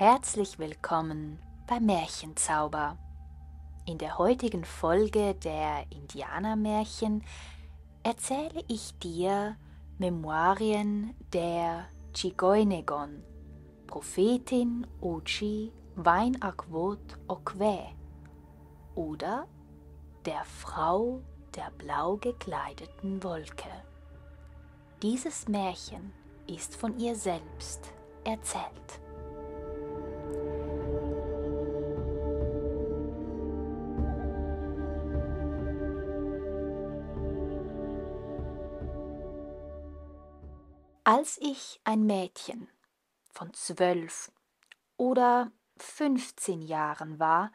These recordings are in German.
Herzlich willkommen bei Märchenzauber. In der heutigen Folge der Indianermärchen erzähle ich dir Memoirien der Chigoinegon, Prophetin Uchi Weinakwot Okwe oder der Frau der blau gekleideten Wolke. Dieses Märchen ist von ihr selbst erzählt. Als ich ein Mädchen von zwölf oder fünfzehn Jahren war,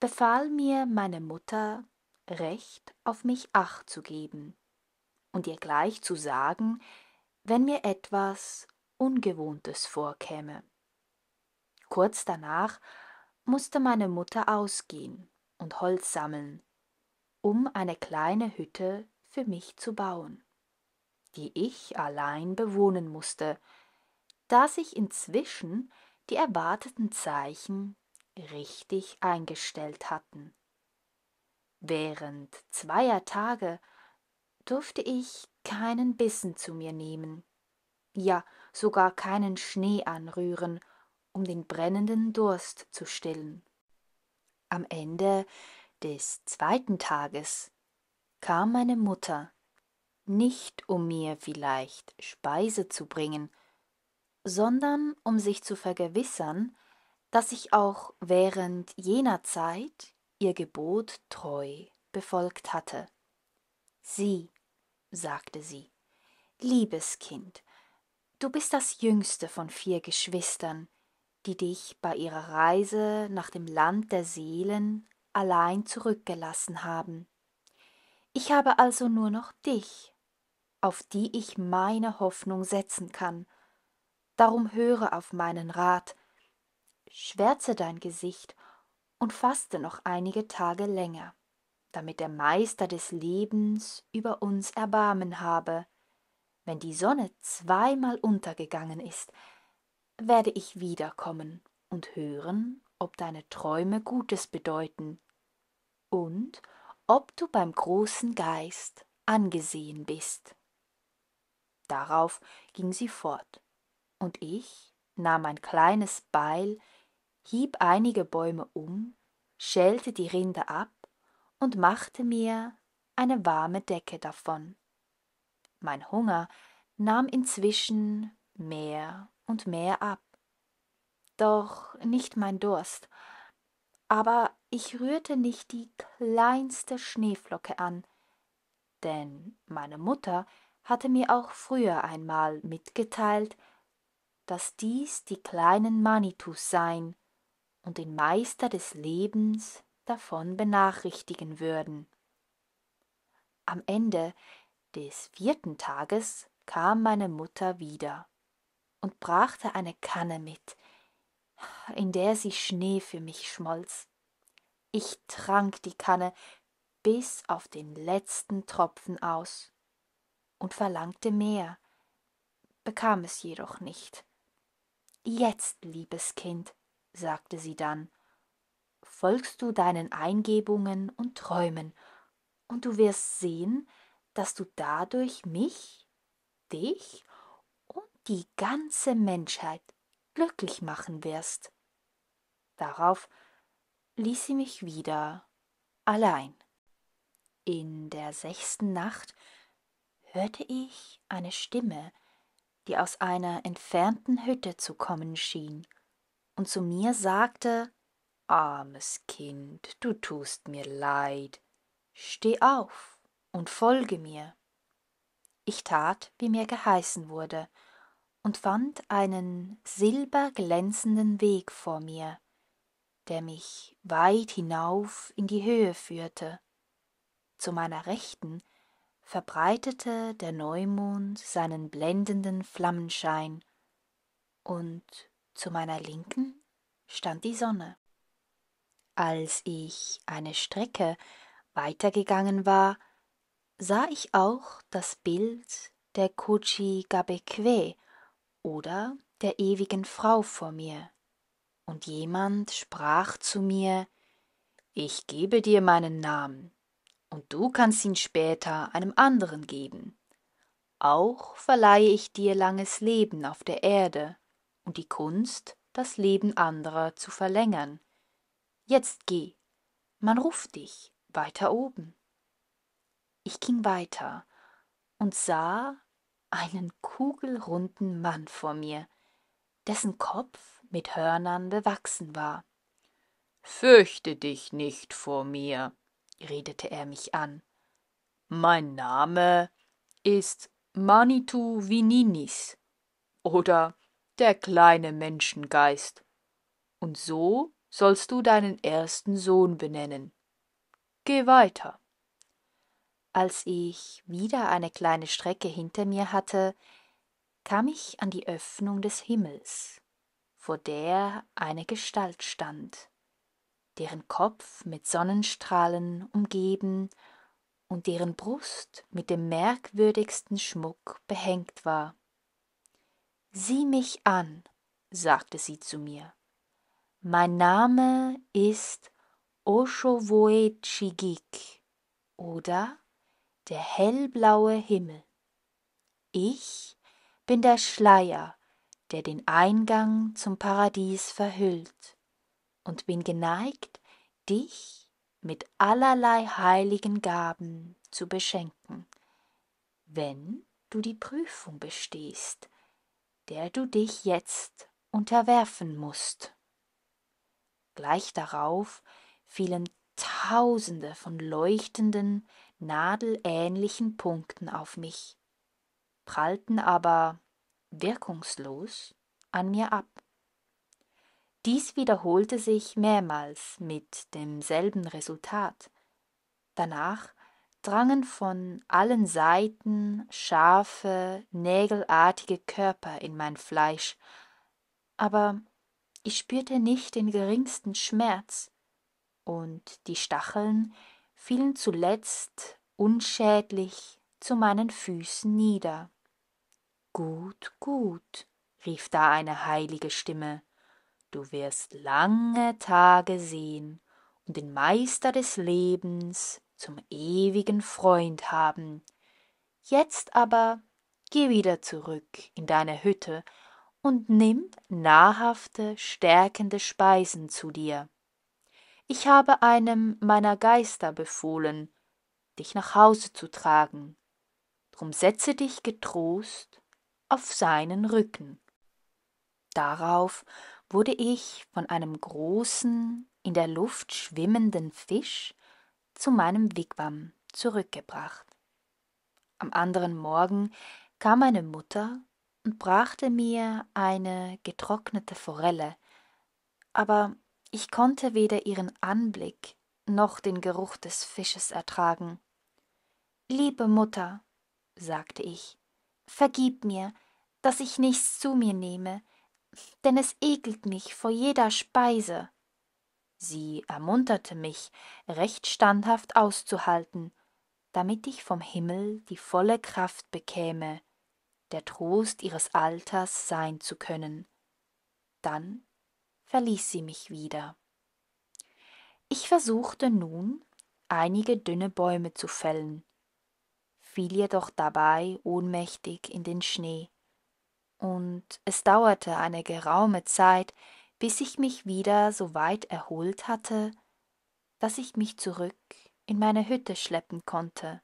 befahl mir meine Mutter, recht auf mich acht zu geben und ihr gleich zu sagen, wenn mir etwas Ungewohntes vorkäme. Kurz danach musste meine Mutter ausgehen und Holz sammeln, um eine kleine Hütte für mich zu bauen die ich allein bewohnen musste, da sich inzwischen die erwarteten Zeichen richtig eingestellt hatten. Während zweier Tage durfte ich keinen Bissen zu mir nehmen, ja sogar keinen Schnee anrühren, um den brennenden Durst zu stillen. Am Ende des zweiten Tages kam meine Mutter nicht um mir vielleicht Speise zu bringen, sondern um sich zu vergewissern, dass ich auch während jener Zeit ihr Gebot treu befolgt hatte. Sieh, sagte sie, liebes Kind, du bist das jüngste von vier Geschwistern, die dich bei ihrer Reise nach dem Land der Seelen allein zurückgelassen haben. Ich habe also nur noch dich auf die ich meine Hoffnung setzen kann. Darum höre auf meinen Rat, schwärze dein Gesicht und faste noch einige Tage länger, damit der Meister des Lebens über uns Erbarmen habe. Wenn die Sonne zweimal untergegangen ist, werde ich wiederkommen und hören, ob deine Träume Gutes bedeuten und ob du beim großen Geist angesehen bist darauf ging sie fort und ich nahm ein kleines beil hieb einige bäume um schälte die rinde ab und machte mir eine warme decke davon mein hunger nahm inzwischen mehr und mehr ab doch nicht mein durst aber ich rührte nicht die kleinste schneeflocke an denn meine mutter hatte mir auch früher einmal mitgeteilt, dass dies die kleinen Manitus seien und den Meister des Lebens davon benachrichtigen würden. Am Ende des vierten Tages kam meine Mutter wieder und brachte eine Kanne mit, in der sie Schnee für mich schmolz. Ich trank die Kanne bis auf den letzten Tropfen aus und verlangte mehr, bekam es jedoch nicht. Jetzt, liebes Kind, sagte sie dann, folgst du deinen Eingebungen und Träumen, und du wirst sehen, dass du dadurch mich, dich und die ganze Menschheit glücklich machen wirst. Darauf ließ sie mich wieder allein. In der sechsten Nacht hörte ich eine Stimme, die aus einer entfernten Hütte zu kommen schien und zu mir sagte Armes Kind, du tust mir leid, steh auf und folge mir. Ich tat, wie mir geheißen wurde, und fand einen silberglänzenden Weg vor mir, der mich weit hinauf in die Höhe führte. Zu meiner Rechten verbreitete der Neumond seinen blendenden Flammenschein, und zu meiner Linken stand die Sonne. Als ich eine Strecke weitergegangen war, sah ich auch das Bild der Kuchi Gabekwe oder der ewigen Frau vor mir, und jemand sprach zu mir Ich gebe dir meinen Namen, und du kannst ihn später einem anderen geben. Auch verleihe ich dir langes Leben auf der Erde und die Kunst, das Leben anderer zu verlängern. Jetzt geh, man ruft dich weiter oben. Ich ging weiter und sah einen kugelrunden Mann vor mir, dessen Kopf mit Hörnern bewachsen war. Fürchte dich nicht vor mir, redete er mich an. Mein Name ist Manitu Vininis oder der kleine Menschengeist. Und so sollst du deinen ersten Sohn benennen. Geh weiter. Als ich wieder eine kleine Strecke hinter mir hatte, kam ich an die Öffnung des Himmels, vor der eine Gestalt stand deren Kopf mit Sonnenstrahlen umgeben und deren Brust mit dem merkwürdigsten Schmuck behängt war. Sieh mich an, sagte sie zu mir. Mein Name ist Oshowoe Chigik oder der hellblaue Himmel. Ich bin der Schleier, der den Eingang zum Paradies verhüllt und bin geneigt, dich mit allerlei heiligen Gaben zu beschenken, wenn du die Prüfung bestehst, der du dich jetzt unterwerfen musst. Gleich darauf fielen Tausende von leuchtenden, nadelähnlichen Punkten auf mich, prallten aber wirkungslos an mir ab. Dies wiederholte sich mehrmals mit demselben Resultat. Danach drangen von allen Seiten scharfe, nägelartige Körper in mein Fleisch, aber ich spürte nicht den geringsten Schmerz, und die Stacheln fielen zuletzt unschädlich zu meinen Füßen nieder. Gut, gut, rief da eine heilige Stimme, Du wirst lange Tage sehen und den Meister des Lebens zum ewigen Freund haben. Jetzt aber geh wieder zurück in deine Hütte und nimm nahrhafte, stärkende Speisen zu dir. Ich habe einem meiner Geister befohlen, dich nach Hause zu tragen. Drum setze dich getrost auf seinen Rücken. Darauf wurde ich von einem großen, in der Luft schwimmenden Fisch zu meinem Wigwam zurückgebracht. Am anderen Morgen kam meine Mutter und brachte mir eine getrocknete Forelle, aber ich konnte weder ihren Anblick noch den Geruch des Fisches ertragen. Liebe Mutter, sagte ich, vergib mir, dass ich nichts zu mir nehme, denn es ekelt mich vor jeder Speise. Sie ermunterte mich, recht standhaft auszuhalten, damit ich vom Himmel die volle Kraft bekäme, der Trost ihres Alters sein zu können. Dann verließ sie mich wieder. Ich versuchte nun, einige dünne Bäume zu fällen, fiel jedoch dabei ohnmächtig in den Schnee und es dauerte eine geraume Zeit, bis ich mich wieder so weit erholt hatte, dass ich mich zurück in meine Hütte schleppen konnte.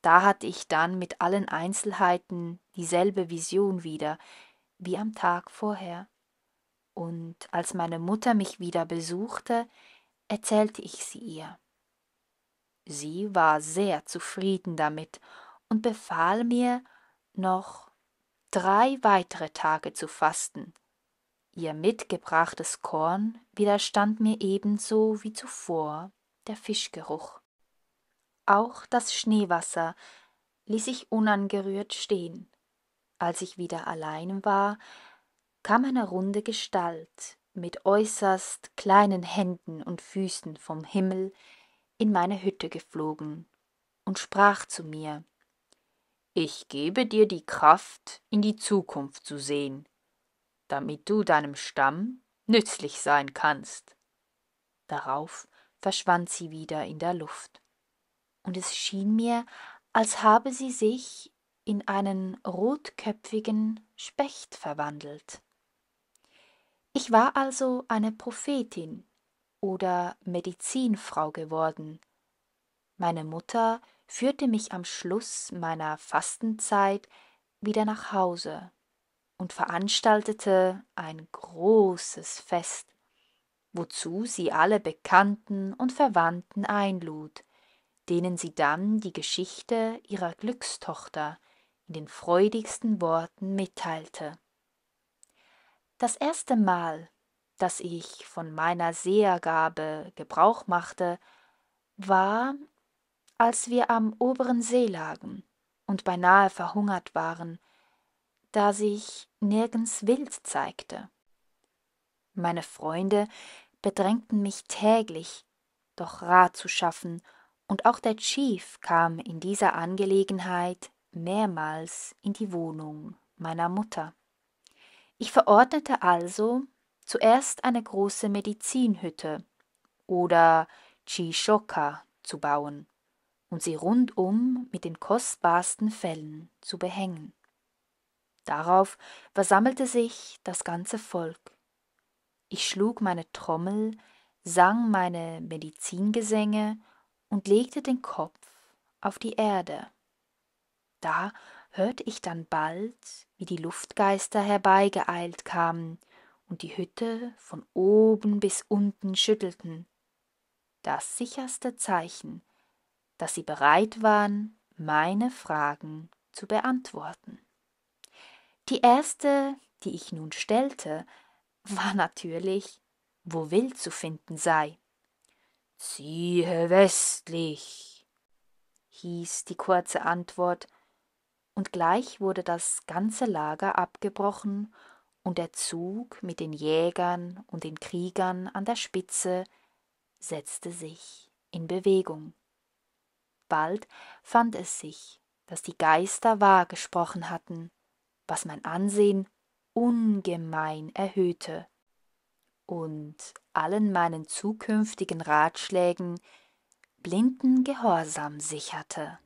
Da hatte ich dann mit allen Einzelheiten dieselbe Vision wieder, wie am Tag vorher. Und als meine Mutter mich wieder besuchte, erzählte ich sie ihr. Sie war sehr zufrieden damit und befahl mir, noch drei weitere Tage zu fasten. Ihr mitgebrachtes Korn widerstand mir ebenso wie zuvor der Fischgeruch. Auch das Schneewasser ließ ich unangerührt stehen. Als ich wieder allein war, kam eine runde Gestalt mit äußerst kleinen Händen und Füßen vom Himmel in meine Hütte geflogen und sprach zu mir ich gebe dir die Kraft, in die Zukunft zu sehen, damit du deinem Stamm nützlich sein kannst. Darauf verschwand sie wieder in der Luft, und es schien mir, als habe sie sich in einen rotköpfigen Specht verwandelt. Ich war also eine Prophetin oder Medizinfrau geworden. Meine Mutter führte mich am Schluss meiner Fastenzeit wieder nach Hause und veranstaltete ein großes Fest, wozu sie alle Bekannten und Verwandten einlud, denen sie dann die Geschichte ihrer Glückstochter in den freudigsten Worten mitteilte. Das erste Mal, dass ich von meiner Sehergabe Gebrauch machte, war, als wir am oberen See lagen und beinahe verhungert waren, da sich nirgends Wild zeigte. Meine Freunde bedrängten mich täglich, doch Rat zu schaffen, und auch der Chief kam in dieser Angelegenheit mehrmals in die Wohnung meiner Mutter. Ich verordnete also zuerst eine große Medizinhütte oder Chishoka zu bauen und sie rundum mit den kostbarsten Fellen zu behängen. Darauf versammelte sich das ganze Volk. Ich schlug meine Trommel, sang meine Medizingesänge und legte den Kopf auf die Erde. Da hörte ich dann bald, wie die Luftgeister herbeigeeilt kamen und die Hütte von oben bis unten schüttelten. Das sicherste Zeichen, dass sie bereit waren, meine Fragen zu beantworten. Die erste, die ich nun stellte, war natürlich, wo Wild zu finden sei. Ziehe westlich, hieß die kurze Antwort, und gleich wurde das ganze Lager abgebrochen und der Zug mit den Jägern und den Kriegern an der Spitze setzte sich in Bewegung bald fand es sich, dass die Geister wahr gesprochen hatten, was mein Ansehen ungemein erhöhte und allen meinen zukünftigen Ratschlägen blinden Gehorsam sicherte.